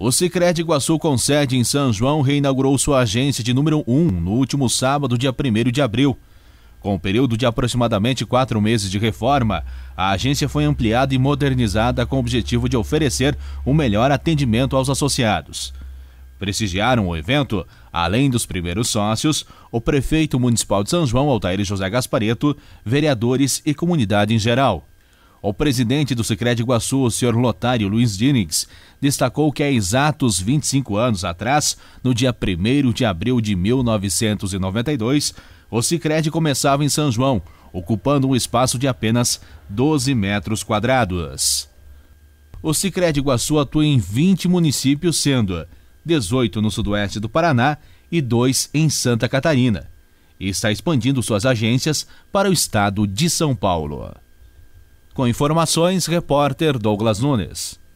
O Sicredi Iguaçu, com sede em São João, reinaugurou sua agência de número 1 no último sábado, dia 1 de abril. Com um período de aproximadamente quatro meses de reforma, a agência foi ampliada e modernizada com o objetivo de oferecer um melhor atendimento aos associados. Prestigiaram o evento, além dos primeiros sócios, o prefeito municipal de São João, Altair José Gaspareto, vereadores e comunidade em geral. O presidente do Sicredi Iguaçu, o senhor Lotário Luiz Dinix, destacou que há exatos 25 anos atrás, no dia 1 de abril de 1992, o Sicredi começava em São João, ocupando um espaço de apenas 12 metros quadrados. O Sicredi Iguaçu atua em 20 municípios, sendo 18 no sudoeste do Paraná e 2 em Santa Catarina, e está expandindo suas agências para o estado de São Paulo. Com informações, repórter Douglas Nunes.